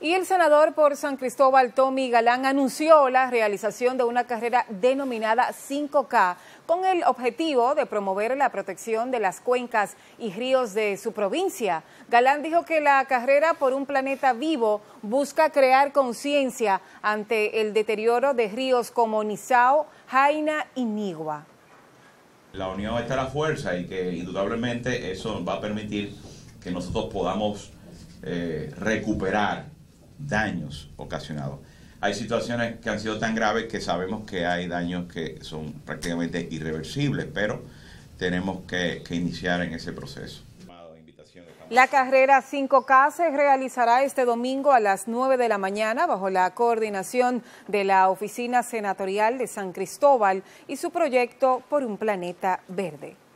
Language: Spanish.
Y el senador por San Cristóbal, Tommy Galán, anunció la realización de una carrera denominada 5K con el objetivo de promover la protección de las cuencas y ríos de su provincia. Galán dijo que la carrera por un planeta vivo busca crear conciencia ante el deterioro de ríos como Nizao, Jaina y Nigua. La unión está a la fuerza y que indudablemente eso va a permitir que nosotros podamos eh, recuperar daños ocasionados. Hay situaciones que han sido tan graves que sabemos que hay daños que son prácticamente irreversibles, pero tenemos que, iniciar en ese proceso. La carrera 5K se realizará este domingo a las 9 de la mañana bajo la coordinación de la Oficina Senatorial de San Cristóbal y su proyecto Por un Planeta Verde.